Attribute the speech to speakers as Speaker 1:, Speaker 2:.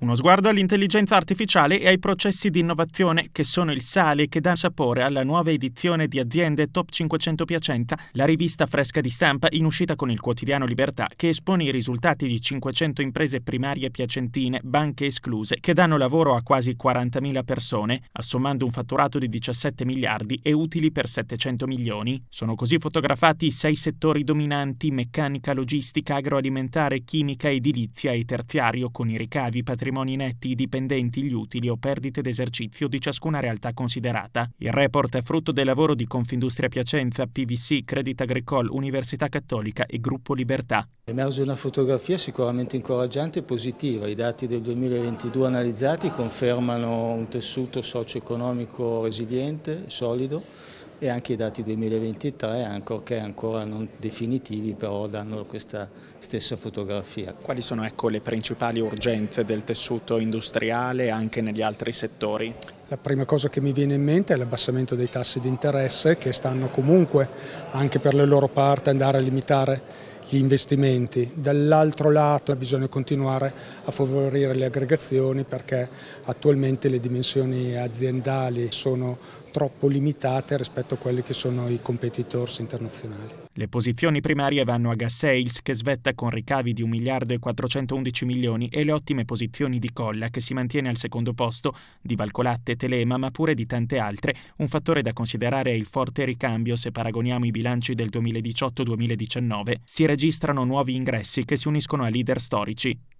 Speaker 1: Uno sguardo all'intelligenza artificiale e ai processi di innovazione che sono il sale che dà sapore alla nuova edizione di Aziende Top 500 Piacenza, la rivista fresca di stampa in uscita con il quotidiano Libertà che espone i risultati di 500 imprese primarie piacentine, banche escluse, che danno lavoro a quasi 40.000 persone, assommando un fatturato di 17 miliardi e utili per 700 milioni. Sono così fotografati i sei settori dominanti meccanica, logistica, agroalimentare, chimica, edilizia e terziario con i ricavi patrimoniali patrimoni netti, i dipendenti, gli utili o perdite d'esercizio di ciascuna realtà considerata. Il report è frutto del lavoro di Confindustria Piacenza, PVC, Credit Agricole, Università Cattolica
Speaker 2: e Gruppo Libertà. Emerge una fotografia sicuramente incoraggiante e positiva. I dati del 2022 analizzati confermano un tessuto socio-economico resiliente, solido, e anche i dati 2023, ancorché ancora non definitivi, però danno questa stessa fotografia. Quali sono ecco, le principali urgenze del
Speaker 1: tessuto industriale anche negli altri settori?
Speaker 3: La prima cosa che mi viene in mente è l'abbassamento dei tassi di interesse che stanno comunque anche per la loro parte andare a limitare gli investimenti. Dall'altro lato bisogna continuare a favorire le aggregazioni perché attualmente le dimensioni aziendali sono troppo limitate rispetto a quelli che sono i competitors internazionali.
Speaker 1: Le posizioni primarie vanno a Gas Sales, che svetta con ricavi di 1 miliardo e 411 milioni, e le ottime posizioni di Colla, che si mantiene al secondo posto, di Valcolatte, Telema, ma pure di tante altre. Un fattore da considerare è il forte ricambio se paragoniamo i bilanci del 2018-2019.
Speaker 2: Si registrano nuovi ingressi che si uniscono a leader storici.